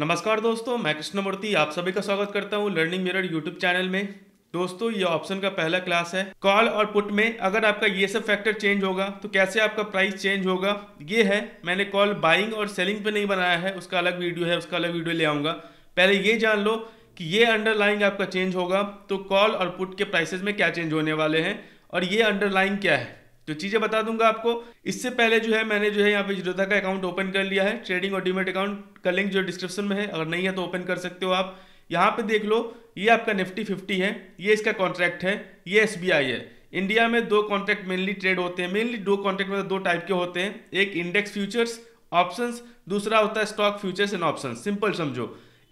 नमस्कार दोस्तों मैं कृष्णमूर्ति आप सभी का स्वागत करता हूँ लर्निंग मिरर यूट्यूब चैनल में दोस्तों ये ऑप्शन का पहला क्लास है कॉल और पुट में अगर आपका ये सब फैक्टर चेंज होगा तो कैसे आपका प्राइस चेंज होगा ये है मैंने कॉल बाइंग और सेलिंग पे नहीं बनाया है उसका अलग वीडियो है उसका अलग वीडियो ले आऊँगा पहले ये जान लो कि ये अंडरलाइंग आपका चेंज होगा तो कॉल और पुट के प्राइसेज में क्या चेंज होने वाले हैं और ये अंडरलाइंग क्या है तो चीज़ें बता दूंगा आपको इससे पहले जो है मैंने जो है यहाँ पे जीरोधा का अकाउंट ओपन कर लिया है ट्रेडिंग और डीमेट अकाउंट का लिंक जो डिस्क्रिप्शन में है अगर नहीं है तो ओपन कर सकते हो आप यहाँ पे देख लो ये आपका निफ्टी फिफ्टी है ये इसका कॉन्ट्रैक्ट है ये एस है इंडिया में दो कॉन्ट्रैक्ट मेनली ट्रेड होते हैं मेनली दो कॉन्ट्रैक्ट मतलब दो टाइप के होते हैं एक इंडेक्स फ्यूचर्स ऑप्शंस दूसरा होता है stock futures and options simple समझो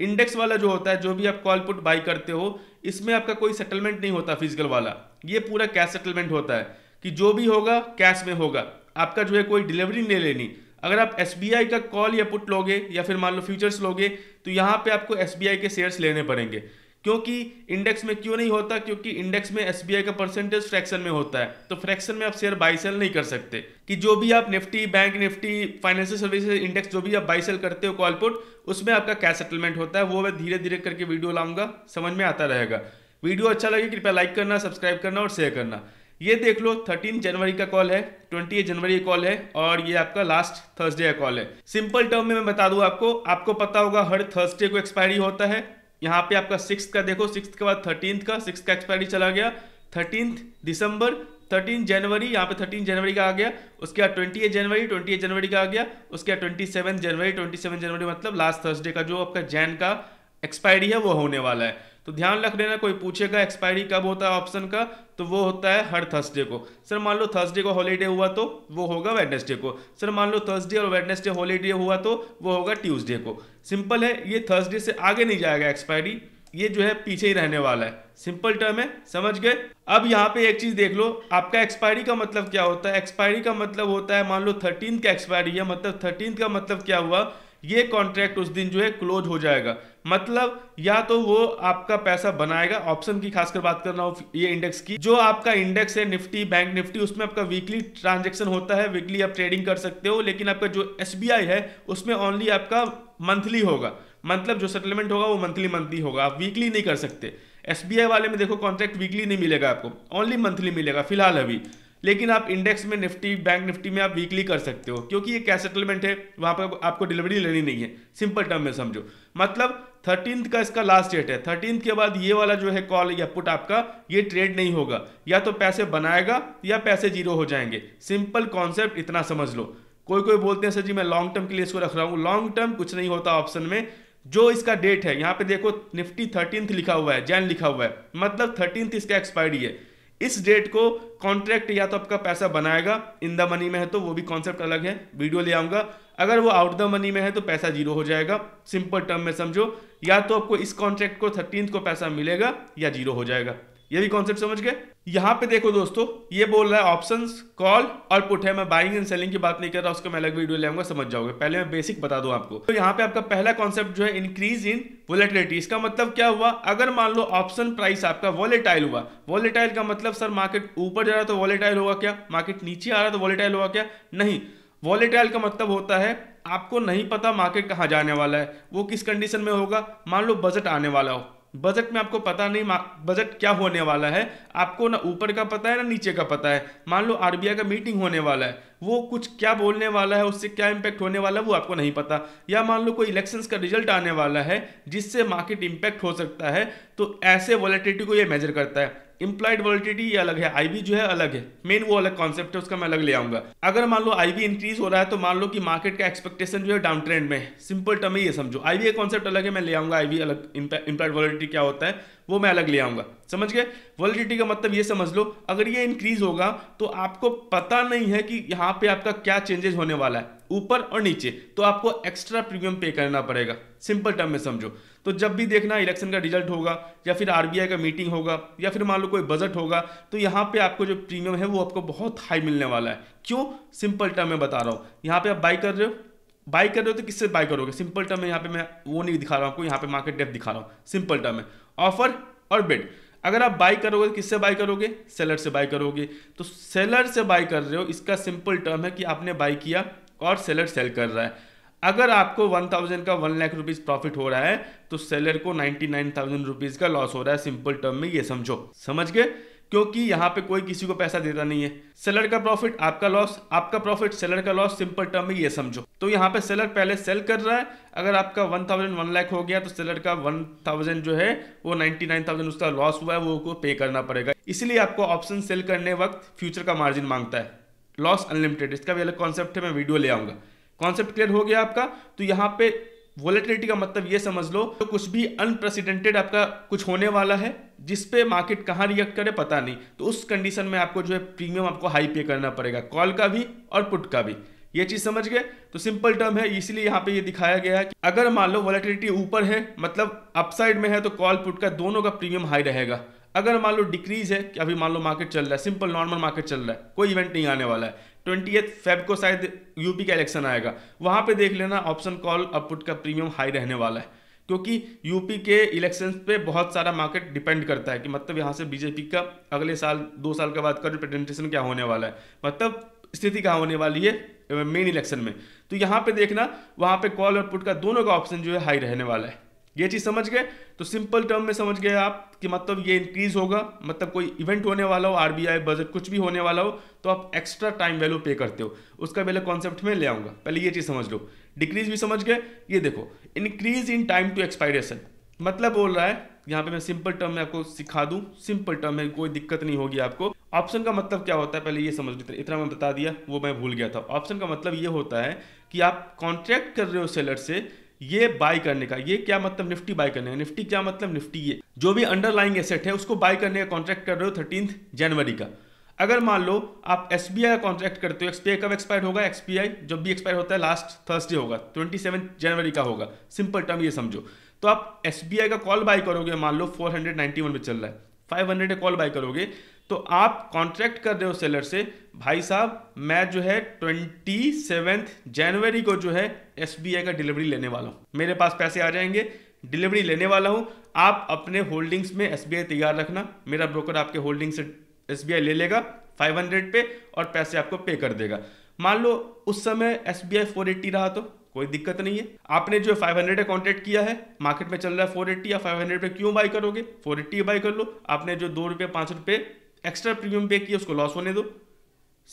इंडेक्स वाला जो होता है जो भी आप कॉल पुट बाई करते हो इसमें आपका कोई सेटलमेंट नहीं होता फिजिकल वाला ये पूरा कैश सेटलमेंट होता है कि जो भी होगा कैश में होगा आपका जो है कोई डिलीवरी नहीं लेनी अगर आप एस का कॉल या पुट लोगे या फिर मान लो फ्यूचर्स लोगे तो यहाँ पे आपको एस के शेयर्स लेने पड़ेंगे क्योंकि इंडेक्स में क्यों नहीं होता क्योंकि इंडेक्स में एस का परसेंटेज फ्रैक्शन में होता है तो फ्रैक्शन में आप शेयर बाई सेल नहीं कर सकते कि जो भी आप Nifty bank Nifty financial services index जो भी आप बाई सेल करते हो कॉल पुट उसमें आपका कैश सेटलमेंट होता है वो मैं धीरे धीरे करके वीडियो लाऊंगा समझ में आता रहेगा वीडियो अच्छा लगे कृपया लाइक करना सब्सक्राइब करना और शेयर करना ये देख लो थर्टीन जनवरी का कॉल है ट्वेंटी जनवरी का कॉल है और ये आपका लास्ट थर्सडे का कॉल है सिंपल टर्म में मैं बता दूं आपको आपको पता होगा हर थर्सडे को एक्सपायरी होता है यहाँ पे आपका सिक्स का देखो सिक्स के बाद थर्टींथ का सिक्स का एक्सपायरी चला गया थर्टीन दिसंबर थर्टीन जनवरी यहाँ पे थर्टीन जनवरी का आ गया उसके बाद ट्वेंटी जनवरी ट्वेंटी जनवरी का आ गया उसके बाद ट्वेंटी सेवन जनवरी ट्वेंटी सेवन जनवरी मतलब लास्ट थर्सडे का जो आपका जैन का एक्सपायरी है वो होने वाला है तो ध्यान रख लेना कोई पूछेगा एक्सपायरी कब होता है ऑप्शन का तो वो होता है हर थर्सडे को सर मान लो थर्सडे को हॉलीडे हुआ तो वो होगा वेडनेसडे को सर मान लो थर्सडे और वेडनेसडे हॉलीडे हुआ तो वो होगा ट्यूजडे को सिंपल है ये थर्सडे से आगे नहीं जाएगा एक्सपायरी ये जो है पीछे ही रहने वाला है सिंपल टर्म है समझ गए अब यहाँ पे एक चीज देख लो आपका एक्सपायरी का मतलब क्या होता है एक्सपायरी का मतलब होता है मान लो थर्टीन का एक्सपायरी है मतलब थर्टीन का मतलब क्या हुआ ये कॉन्ट्रैक्ट उस दिन जो है क्लोज हो जाएगा मतलब या तो वो आपका पैसा बनाएगा ऑप्शन की खासकर बात कर रहा हूँ ये इंडेक्स की जो आपका इंडेक्स है निफ्टी बैंक निफ्टी उसमें आपका वीकली ट्रांजेक्शन होता है वीकली आप ट्रेडिंग कर सकते हो लेकिन आपका जो एस है उसमें ओनली आपका मंथली होगा मतलब जो सेटलमेंट होगा वो मंथली मंथली होगा आप वीकली नहीं कर सकते एस वाले में देखो कॉन्ट्रैक्ट वीकली नहीं मिलेगा आपको ओनली मंथली मिलेगा फिलहाल अभी लेकिन आप इंडेक्स में निफ्टी बैंक निफ्टी में आप वीकली कर सकते हो क्योंकि ये कैश सेटलमेंट है वहाँ पर आपको डिलीवरी लेनी नहीं है सिंपल टर्म में समझो मतलब थर्टीन का इसका लास्ट डेट है थर्टीन के बाद ये वाला जो है कॉल या पुट आपका ये ट्रेड नहीं होगा या तो पैसे बनाएगा या पैसे जीरो हो जाएंगे सिंपल कॉन्सेप्ट इतना समझ लो कोई कोई बोलते हैं सर जी मैं लॉन्ग टर्म के लिए इसको रख रहा हूँ लॉन्ग टर्म कुछ नहीं होता ऑप्शन में जो इसका डेट है यहाँ पे देखो निफ्टी थर्टींथ लिखा हुआ है जैन लिखा हुआ है मतलब थर्टींथ इसका एक्सपायरी है इस डेट को कॉन्ट्रैक्ट या तो आपका पैसा बनाएगा इन द मनी में है तो वो भी कॉन्सेप्ट अलग है वीडियो ले आऊंगा अगर वो आउट द मनी में है तो पैसा जीरो हो जाएगा सिंपल टर्म में समझो या तो आपको इस कॉन्ट्रैक्ट को थर्टीन को पैसा मिलेगा या जीरो हो जाएगा ये भी कॉन्सेप्ट समझ गए यहाँ पे देखो दोस्तों ये बोल रहा है ऑप्शन कॉल और पुट है मैं बाइंग एंड सेलिंग की बात नहीं कर रहा उसका मैं अलग वीडियो लाऊंगा समझ जाओगे पहले मैं बेसिक बता दूं आपको तो यहाँ पे आपका पहला कॉन्सेप्ट जो है इंक्रीज इन वोलेटिलिटी इसका मतलब क्या हुआ अगर मान लो ऑप्शन प्राइस आपका वॉलेटाइल हुआ वॉलेटाइल का मतलब सर मार्केट ऊपर जा रहा तो वॉलेटाइल होगा क्या मार्केट नीचे आ रहा तो वॉलेटाइल होगा क्या नहीं वॉलेटाइल का मतलब होता है आपको नहीं पता मार्केट कहाँ जाने वाला है वो किस कंडीशन में होगा मान लो बजट आने वाला हो बजट में आपको पता नहीं बजट क्या होने वाला है आपको ना ऊपर का पता है ना नीचे का पता है मान लो आर का मीटिंग होने वाला है वो कुछ क्या बोलने वाला है उससे क्या इम्पैक्ट होने वाला है वो आपको नहीं पता या मान लो कोई इलेक्शंस का रिजल्ट आने वाला है जिससे मार्केट इम्पैक्ट हो सकता है तो ऐसे वॉलेटिलिटी को ये मेजर करता है इंप्लाइड वोल्टिटी अलग है आईवी जो है अलग है मेन वो अलग कॉन्सेप्ट है उसका मैं अलग ले आऊंगा अगर मान लो आईवी इंक्रीज हो रहा है तो मान लो कि मार्केट का एक्सपेक्टेशन जो है डाउन ट्रेंड में सिंपल टर्म में ये समझो आईबी का कॉन्सेप्ट अलग है मैं ले आऊंगा आईवी अलग इंप्लाइड वॉलिटी क्या होता है वो मैं अलग ले आऊंगा समझ गए वॉलिडिटी का मतलब ये समझ लो अगर ये इंक्रीज होगा तो आपको पता नहीं है कि यहाँ पे आपका क्या चेंजेस होने वाला है ऊपर और नीचे तो आपको एक्स्ट्रा प्रीमियम पे करना पड़ेगा सिंपल टर्म में समझो तो जब भी देखना इलेक्शन का रिजल्ट होगा या फिर आरबीआई का मीटिंग होगा या फिर मान लो कोई बजट होगा तो यहाँ पे आपको जो प्रीमियम है वो आपको बहुत हाई मिलने वाला है क्यों सिंपल टर्म में बता रहा हूँ यहाँ पे आप बाई कर रहे हो बाई कर रहे हो तो किससे बाई करोगे सिंपल टर्म में यहाँ पे मैं वो नहीं दिखा रहा हूँ आपको यहाँ पे मार्केट डेप दिखा रहा हूँ सिंपल टर्म में ऑफर और बिड अगर आप बाई करोगे तो किससे बाई करोगे सेलर से बाई करोगे तो सेलर से बाई कर रहे हो इसका सिंपल टर्म है कि आपने बाई किया और सेलर सेल कर रहा है अगर आपको वन थाउजेंड का वन लाख रुपीज़ प्रॉफिट हो रहा है तो सेलर को 99,000 नाइन थाउजेंड रुपीज़ का लॉस हो रहा है सिंपल टर्म में ये समझो समझ गए क्योंकि यहाँ पे कोई किसी को पैसा देता नहीं है सेलर का प्रॉफिट आपका लॉस आपका प्रॉफिट सेलर का लॉस सिंपल टर्म में ये समझो तो यहाँ पे सेलर पहले सेल कर रहा है अगर आपका वन थाउजेंड वन लैख हो गया तो सेलर का वन थाउजेंड जो है वो नाइन्टी नाइन थाउजेंड उसका लॉस हुआ है वो को पे करना पड़ेगा इसलिए आपको ऑप्शन सेल करने वक्त फ्यूचर का मार्जिन मांगता है लॉस अनलिमिटेड इसका भी अलग कॉन्सेप्ट है मैं वीडियो ले आऊँगा कॉन्सेप्ट क्लियर हो गया आपका तो यहाँ पे वॉलेटिलिटी का मतलब ये समझ लो तो कुछ भी अनप्रेसिडेंटेड आपका कुछ होने वाला है जिस पे मार्केट कहाँ रिएक्ट करे पता नहीं तो उस कंडीशन में आपको जो है प्रीमियम आपको हाई पे करना पड़ेगा कॉल का भी और पुट का भी ये चीज़ समझ गए तो सिंपल टर्म है इसलिए यहाँ पे ये दिखाया गया है कि अगर मान लो वॉलेटिलिटी ऊपर है मतलब अपसाइड में है तो कॉल पुट का दोनों का प्रीमियम हाई रहेगा अगर मान लो डिक्रीज है कि अभी मान लो मार्केट चल रहा है सिंपल नॉर्मल मार्केट चल रहा है कोई इवेंट नहीं आने वाला है ट्वेंटी फेब को शायद यूपी का इलेक्शन आएगा वहाँ पे देख लेना ऑप्शन कॉल अपुट का प्रीमियम हाई रहने वाला है क्योंकि यूपी के इलेक्शंस पे बहुत सारा मार्केट डिपेंड करता है कि मतलब यहाँ से बीजेपी का अगले साल दो साल के बाद का रिप्रेजेंटेशन क्या होने वाला है मतलब स्थिति कहाँ होने वाली है मेन इलेक्शन में तो यहाँ पे देखना वहाँ पे कॉल और पुट का दोनों का ऑप्शन जो है हाई रहने वाला है ये चीज़ समझ गए तो सिंपल टर्म में समझ गए आप कि मतलब ये इंक्रीज होगा मतलब कोई इवेंट होने वाला हो आरबीआई बजट कुछ भी होने वाला हो तो आप एक्स्ट्रा टाइम वैल्यू पे करते हो उसका पहले कॉन्सेप्ट में ले आऊंगा पहले ये चीज़ समझ लो डिक्रीज भी समझ गए ये देखो increase in time to expiration मतलब बोल रहा है यहाँ पे मैं सिंपल टर्म में आपको सिखा दू सिंपल टर्म में कोई दिक्कत नहीं होगी आपको ऑप्शन का मतलब क्या होता है पहले ये समझ लेते इतना मैं बता दिया वो मैं भूल गया था ऑप्शन का मतलब ये होता है कि आप कॉन्ट्रैक्ट कर रहे हो सेलर से ये बाय करने का ये क्या मतलब निफ्टी बाय करने का निफ्टी क्या मतलब निफ्टी ये जो भी अंडरलाइंग एसेट है उसको बाय करने का कॉन्ट्रैक्ट कर रहे हो थर्टीन जनवरी का अगर मान लो आप एस बी आई का कॉन्ट्रैक्ट करते हो एस आई कब एक्सपायर होगा एस आई जब भी एक्सपायर होता है लास्ट थर्सडे होगा ट्वेंटी सेवन जनवरी का होगा सिंपल टर्म ये समझो तो आप एस बी आई का कॉल बाय करोगे मान लो फोर हंड्रेड नाइन्टी वन में चल रहा है 500 का कॉल बाय करोगे तो आप कॉन्ट्रैक्ट कर रहे हो सेलर से भाई साहब मैं जो है ट्वेंटी जनवरी को जो है एस का डिलीवरी लेने वाला हूँ मेरे पास पैसे आ जाएंगे डिलीवरी लेने वाला हूँ आप अपने होल्डिंग्स में एस तैयार रखना मेरा ब्रोकर आपके होल्डिंग्स से एस ले लेगा 500 पे और पैसे आपको पे कर देगा मान लो उस समय एस बी रहा तो कोई दिक्कत नहीं है आपने जो 500 हंड्रेड कॉन्ट्रैक्ट किया है मार्केट में चल रहा है 480 या 500 पे क्यों बाई करोगे 480 एट्टी बाई कर लो आपने जो दो रुपये पाँच रुपये एक्स्ट्रा प्रीमियम पे किया उसको लॉस होने दो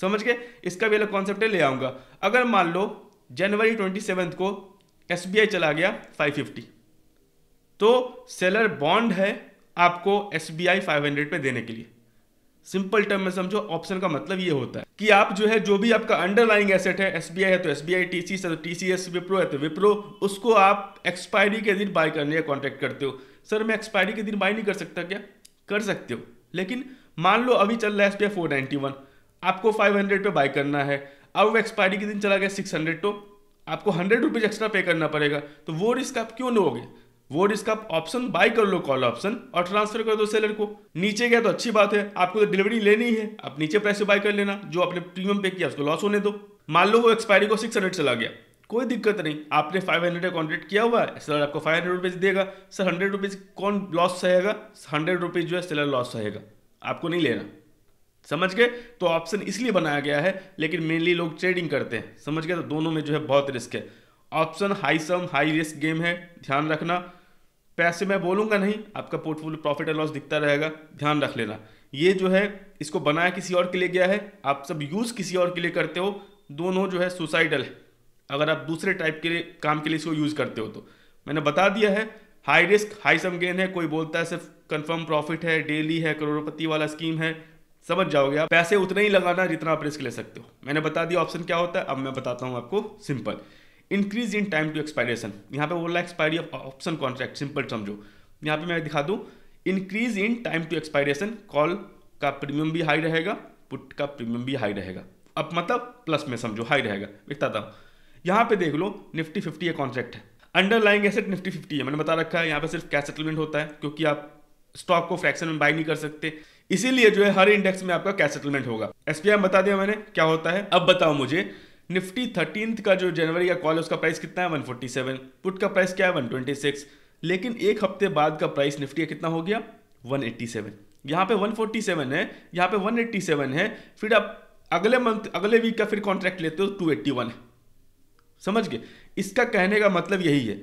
समझ गए इसका भी अलग कॉन्सेप्ट है ले आऊँगा अगर मान लो जनवरी ट्वेंटी को एस चला गया फाइव फिफ्टी तो सेलर बॉन्ड है आपको S B I five hundred पे देने के लिए सिंपल टर्म में समझो ऑप्शन का मतलब ये होता है कि आप जो है जो भी आपका अंडरलाइंग एसेट है एस बी आई है तो S B I T C तो टी सी एस विप्रो है तो विप्रो तो उसको आप एक्सपायरी के दिन बाय करने का कॉन्ट्रैक्ट करते हो सर मैं एक्सपायरी के दिन बाय नहीं कर सकता क्या कर सकते हो लेकिन मान लो अभी चल रहा है S P four ninety one आपको फाइव हंड्रेड पे बाई करना है अब वो एक्सपायरी के दिन चला गया सिक्स हंड्रेड तो आपको हंड्रेड रुपीज़ एक्स्ट्रा पे करना पड़ेगा तो वो रिस्क आप क्यों लोगे वो रिस्क आप ऑप्शन बाय कर लो कॉल ऑप्शन और ट्रांसफर कर दो सेलर को नीचे गया तो अच्छी बात है आपको तो डिलीवरी लेनी है आप नीचे प्राइस से कर लेना जो आपने प्रीमियम पे किया उसको लॉस होने दो मान लो वो एक्सपायरी को सिक्स हंड्रेड चला गया कोई दिक्कत नहीं आपने फाइव हंड्रेड का कॉन्ट्रेक्ट किया हुआ है सेलर आपको फाइव हंड्रेड रुपीज़ देगा सर हंड्रेड रुपीज़ कौन लॉस रहेगा हंड्रेड रुपीज़ जो है सेलर लॉस रहेगा आपको नहीं लेना समझ गए तो ऑप्शन इसलिए बनाया गया है लेकिन मेनली लोग ट्रेडिंग करते हैं समझ गए तो दोनों में जो है बहुत रिस्क है option high sum high risk game है ध्यान रखना पैसे मैं बोलूंगा नहीं आपका पोर्टफोलियो प्रॉफिट एंड लॉस दिखता रहेगा ध्यान रख लेना ये जो है इसको बनाया किसी और के लिए गया है आप सब यूज़ किसी और के लिए करते हो दोनों जो है सुसाइडल है अगर आप दूसरे टाइप के लिए काम के लिए इसको यूज़ करते हो तो मैंने बता दिया है high risk high sum gain है कोई बोलता है सिर्फ कंफर्म प्रॉफिट है डेली है करोड़पति वाला स्कीम है समझ जाओगे आप पैसे उतना ही लगाना जितना आप रिस्क ले सकते हो मैंने बता दिया ऑप्शन क्या होता है अब मैं बताता हूँ आपको simple increase in time to expiration यहाँ पे बोला expiry of option contract simple समझो यहाँ पे मैं दिखा दूँ increase in time to expiration call का प्रीमियम भी हाई रहेगा पुट का प्रीमियम भी हाई रहेगा अब मतलब प्लस में समझो हाई रहेगा दिखता था यहाँ पे देख लो निफ्टी फिफ्टी का कॉन्ट्रैक्ट है अंडरलाइंग एसेट निफ्टी फिफ्टी है मैंने बता रखा है यहाँ पे सिर्फ कैश सेटलमेंट होता है क्योंकि आप स्टॉक को फ्रैक्शन में बाई नहीं कर सकते इसीलिए जो है हर इंडेक्स में आपका कैश सेटलमेंट होगा एस बता दिया मैंने क्या होता है अब बताओ मुझे निफ्टी थर्टीन का जो जनवरी का कॉल है उसका प्राइस कितना है 147 पुट का प्राइस क्या है 126 लेकिन एक हफ्ते बाद का प्राइस निफ्टी का कितना हो गया 187 यहाँ पे 147 है यहाँ पे 187 है फिर आप अगले मंथ अगले वीक का फिर कॉन्ट्रैक्ट लेते हो 281 समझ गए इसका कहने का मतलब यही है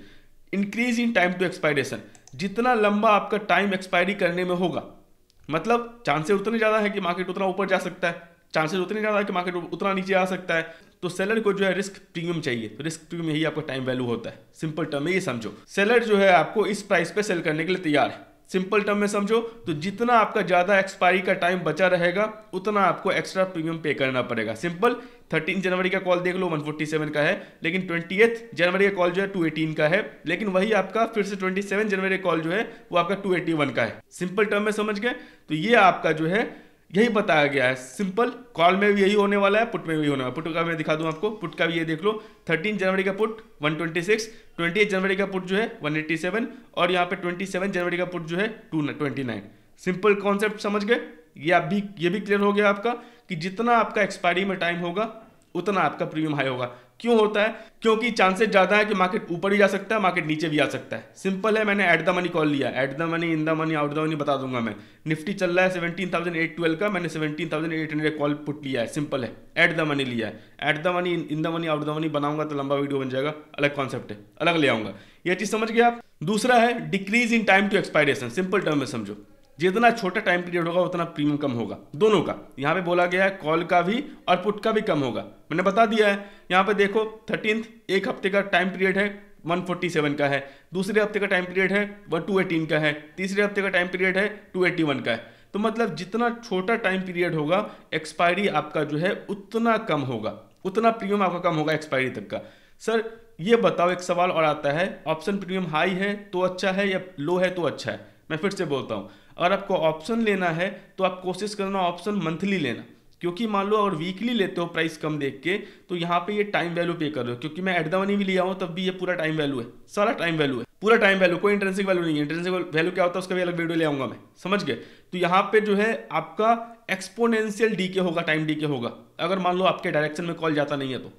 increase in time to expiration जितना लंबा आपका टाइम एक्सपायरी करने में होगा मतलब चांसेस उतने ज़्यादा है कि मार्केट उतना ऊपर जा सकता है चांसेस उतने ज़्यादा है कि मार्केट उतना नीचे आ सकता है तो सेलर को जो है रिस्क प्रीमियम चाहिए रिस्क तो प्रीमियम यही आपका टाइम वैल्यू होता है सिंपल टर्म में ये समझो सेलर जो है आपको इस प्राइस पे सेल करने के लिए तैयार है सिंपल टर्म में समझो तो जितना आपका ज़्यादा एक्सपायरी का टाइम बचा रहेगा उतना आपको एक्स्ट्रा प्रीमियम पे करना पड़ेगा सिंपल 13 जनवरी का कॉल देख लो 147 का है लेकिन ट्वेंटी जनवरी का कॉल जो है 218 का है लेकिन वही आपका फिर से 27 जनवरी का कॉल जो है वो आपका 281 का है सिंपल टर्म में समझ गए तो ये आपका जो है यही बताया गया है सिंपल कॉल में भी यही होने वाला है पुट में भी होने वाला पुट का मैं दिखा दूं आपको पुट का भी ये देख लो 13 जनवरी का पुट 126 28 जनवरी का पुट जो है 187 और यहाँ पे 27 जनवरी का पुट जो है टू ट्वेंटी सिंपल कॉन्सेप्ट समझ गए ये आप भी ये भी क्लियर हो गया आपका कि जितना आपका एक्सपायरी में टाइम होगा उतना आपका प्रीमियम हाई होगा क्यों होता है क्योंकि चांसेस ज़्यादा है कि मार्केट ऊपर ही जा सकता है मार्केट नीचे भी आ सकता है सिंपल है मैंने एट द मनी कॉल लिया at the money in the money out the money बता दूंगा मैं निफ्टी चल रहा है सेवेंटीन थाउजेंड एट ट्वेल्व का मैंने seventeen thousand eight hundred call put लिया है सिंपल है एट द मनी लिया है at the money in the money out the money बनाऊंगा तो लंबा वीडियो बन जाएगा अलग कॉन्सेप्ट है अलग ले आऊंगा यह चीज़ समझ गया आप दूसरा है decrease in time to expiration simple term में समझो जितना छोटा टाइम पीरियड होगा उतना प्रीमियम कम होगा दोनों का यहाँ पे बोला गया है कॉल का भी और पुट का भी कम होगा मैंने बता दिया है यहाँ पे देखो थर्टीन एक हफ्ते का टाइम पीरियड है 147 का है दूसरे हफ्ते का टाइम पीरियड है वह टू का है तीसरे हफ्ते का टाइम पीरियड है टू का है तो मतलब जितना छोटा टाइम पीरियड होगा एक्सपायरी आपका जो है उतना कम होगा उतना प्रीमियम आपका कम होगा एक्सपायरी तक का सर ये बताओ एक सवाल और आता है ऑप्शन प्रीमियम हाई है तो अच्छा है या लो है तो अच्छा है मैं फिर से बोलता हूँ अगर आपको ऑप्शन लेना है तो आप कोशिश करना ऑप्शन मंथली लेना क्योंकि मान लो अगर वीकली लेते हो प्राइस कम देख के तो यहाँ पे ये टाइम वैल्यू पे कर रहे हो क्योंकि मैं एट द मनी भी लिया हूँ तब भी ये पूरा टाइम वैल्यू है सारा टाइम वैल्यू है पूरा टाइम वैल्यू कोई इंटरेंसिक वैल्यू नहीं है इंटरेंसिक वैल्यू क्या होता है उसका भी अलग वीडियो ले आऊंगा मैं समझ गए तो यहाँ पे जो है आपका एक्सपोनेंशियल डी के होगा टाइम डी के होगा अगर मान लो आपके डायरेक्शन में कॉल जाता नहीं है तो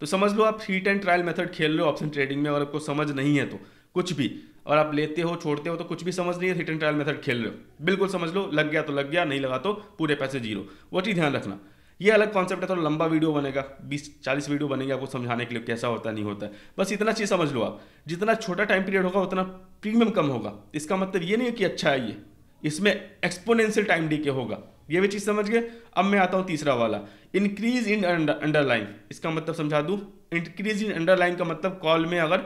तो समझ लो आप हीट एंड ट्रायल मेथड खेल रहे हो ऑप्शन ट्रेडिंग में अगर आपको समझ नहीं है तो कुछ भी और आप लेते हो छोड़ते हो तो कुछ भी समझ नहीं है रिटर्न ट्रायल मेथड खेल रहे हो बिल्कुल समझ लो लग गया तो लग गया नहीं लगा तो पूरे पैसे जीरो वो चीज़ ध्यान रखना ये अलग कॉन्सेप्ट है थोड़ा लंबा वीडियो बनेगा बीस चालीस वीडियो बनेगा आपको समझाने के लिए कैसा होता नहीं होता है बस इतना चीज़ समझ लो आप जितना छोटा टाइम पीरियड होगा उतना प्रीमियम कम होगा इसका मतलब ये नहीं है कि अच्छा है ये इसमें एक्सपोनेंशियल टाइम डी होगा ये भी चीज़ समझ गए अब मैं आता हूँ तीसरा वाला इंक्रीज इन अंडरलाइन इसका मतलब समझा दूँ इंक्रीज इन अंडरलाइन का मतलब कॉल में अगर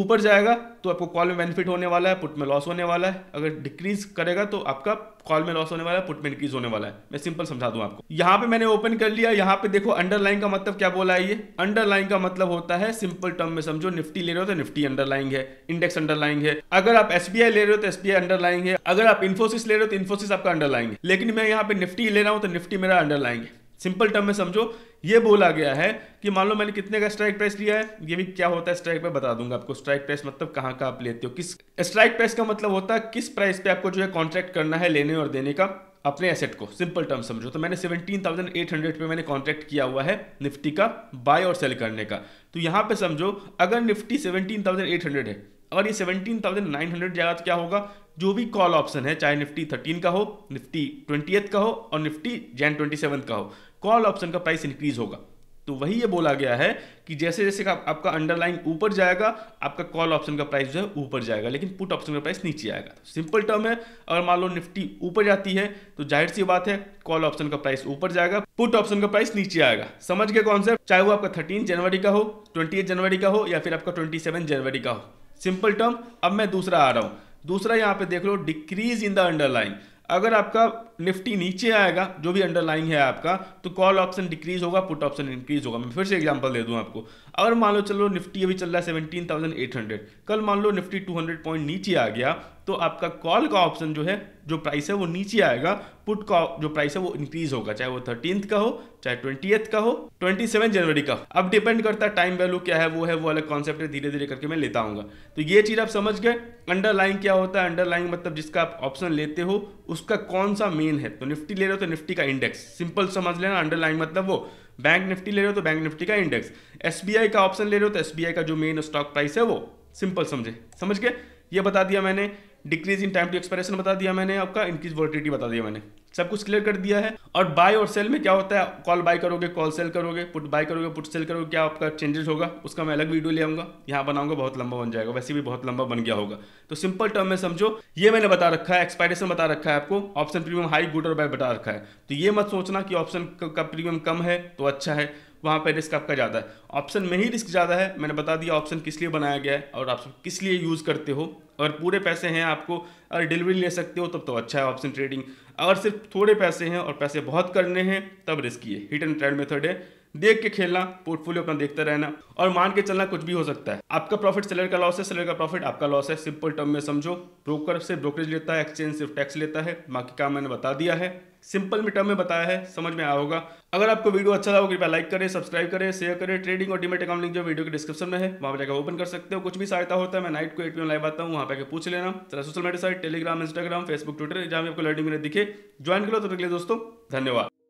ऊपर जाएगा तो आपको कॉल में बेनिफिट होने वाला है पुट में लॉस होने वाला है अगर डिक्रीज करेगा तो आपका कॉल में लॉस होने वाला है पुट में इंक्रीज होने वाला है मैं सिंपल समझा दूं आपको यहां पे मैंने ओपन कर लिया यहाँ पे देखो अंडरलाइन का मतलब क्या बोला है ये अंडरलाइन का मतलब होता है सिंपल टर्म में समझो निफ्टी ले रहे हो तो निफ्टी अंडरलाइंग है इंडेक्स अंडरलाइंग है अगर आप एस ले रहे हो तो एस अंडरलाइंग है अगर आप इन्फोसिस ले रहे हो तो इन्फोसिस आपका अंडरलाइन है लेकिन मैं यहाँ पे निफ्टी ले रहा हूँ तो निफ्टी मेरा अंडरलाइन है सिंपल टर्म में समझो ये बोला गया है कि मान लो मैंने कितने का स्ट्राइक प्राइस लिया है ये भी क्या होता है स्ट्राइक पे बता दूंगा आपको स्ट्राइक प्राइस मतलब कहाँ का आप लेते हो किस स्ट्राइक प्राइस का मतलब होता है किस प्राइस पे आपको जो है कॉन्ट्रैक्ट करना है लेने और देने का अपने एसेट को सिंपल टर्म समझो तो मैंने 17,800 पे मैंने कॉन्ट्रैक्ट किया हुआ है निफ्टी का बाय और सेल करने का तो यहाँ पे समझो अगर निफ्टी 17,800 है अगर ये 17,900 जाएगा तो क्या होगा जो भी कॉल ऑप्शन है चाहे निफ्टी 13 का हो निफ्टी 20th का हो और निफ्टी जैन 27 का हो कॉल ऑप्शन का प्राइस इंक्रीज होगा तो वही ये बोला गया है कि जैसे जैसे आपका अंडरलाइन ऊपर जाएगा आपका कॉल ऑप्शन का प्राइस जो है ऊपर जाएगा लेकिन पुट ऑप्शन का प्राइस नीचे आएगा सिंपल तो टर्म है अगर मान लो निफ्टी ऊपर जाती है तो जाहिर सी बात है कॉल ऑप्शन का प्राइस ऊपर जाएगा पुट ऑप्शन का प्राइस नीचे आएगा समझ गए कॉन्सेप्ट चाहे वो आपका थर्टीन जनवरी का हो ट्वेंटी जनवरी का हो या फिर आपका ट्वेंटी जनवरी का हो सिंपल टर्म अब मैं दूसरा आ रहा हूँ दूसरा यहाँ पे देख लो डिक्रीज इन द अंडरलाइन अगर आपका निफ्टी नीचे आएगा जो भी अंडरलाइंग है आपका तो कॉल ऑप्शन डिक्रीज होगा पुट ऑप्शन इंक्रीज होगा मैं फिर से एग्जांपल दे दूं आपको अगर मान लो चलो निफ्टी अभी चल रहा है सेवनटीन थाउजेंड एट हंड्रेड कल मान लो निफ्टी टू हंड्रेड पॉइंट नीचे आ गया तो आपका कॉल का ऑप्शन जो है जो प्राइस है वो नीचे आएगा पुट का जो प्राइस है वो इंक्रीज होगा चाहे वो थर्टीन का हो चाहे ट्वेंटी का हो ट्वेंटी सेवन जनवरी का अब डिपेंड करता है टाइम वैल्यू क्या है वो है वो अलग कॉन्सेप्ट है धीरे धीरे करके मैं लेता हूँ तो ये चीज़ आप समझ गए अंडरलाइन क्या होता है अंडरलाइन मतलब जिसका आप ऑप्शन लेते हो उसका कौन सा मेन है तो निफ्टी ले रहे हो तो निफ्टी का इंडेक्स सिंपल समझ लेना अंडरलाइन मतलब वो बैंक निफ्टी ले रहे हो तो बैंक निफ्टी का इंडेक्स एस का ऑप्शन ले रहे हो तो एस का जो मेन स्टॉक प्राइस है वो सिंपल समझे समझ के ये बता दिया मैंने decrease in time to expiration बता दिया मैंने आपका इंक्रीज वोल्टिटी बता दिया मैंने सब कुछ क्लियर कर दिया है और बाय और सेल में क्या होता है कॉल बाय करोगे कॉल सेल करोगे पुट बाय करोगे पुट सेल करोगे क्या आपका चेंजेस होगा उसका मैं अलग वीडियो ले आऊंगा यहाँ बनाऊंगा बहुत लंबा बन जाएगा वैसे भी बहुत लंबा बन गया होगा तो सिंपल टर्म में समझो ये मैंने बता रखा है एक्सपायरेशन बता रखा है आपको ऑप्शन प्रीमियम हाई गुड और बाय बता रखा है तो ये मत सोचना कि ऑप्शन का प्रीमियम कम है तो अच्छा है वहाँ पर रिस्क आपका ज़्यादा है ऑप्शन में ही रिस्क ज़्यादा है मैंने बता दिया ऑप्शन किस लिए बनाया गया है और आप किस लिए यूज़ करते हो और पूरे पैसे हैं आपको अगर डिलीवरी ले सकते हो तब तो, तो अच्छा है ऑप्शन ट्रेडिंग अगर सिर्फ थोड़े पैसे हैं और पैसे बहुत करने हैं तब रिस्की है हिट एंड ट्रेड मेथड है देख के खेलना पोर्टफोलियो अपना देखते रहना और मान के चलना कुछ भी हो सकता है आपका प्रॉफिट सेलर का लॉस है सेलर का प्रॉफिट आपका लॉस है सिंपल टर्म में समझो ब्रोकर से ब्रोकरेज लेता है एक्सचेंज सिर्फ टैक्स लेता है बाकी काम मैंने बता दिया है सिंपल मीटर में बताया है समझ में आया होगा अगर आपको वीडियो अच्छा लगा कृपया लाइक करें सब्सक्राइब करें शेयर करें ट्रेडिंग और डिमेट अकाउंट लिंक जो वीडियो के डिस्क्रिप्शन में है वहाँ पर जाकर ओपन कर सकते हो कुछ भी सहायता होता है मैं नाइट को एट पी लाइव आता हूँ वहाँ पर पूछ लेना तरह social media site Telegram Instagram Facebook Twitter जहाँ भी आपको लर्निंग मेरे दिखे ज्वाइन करो तो निकले दोस्तों धन्यवाद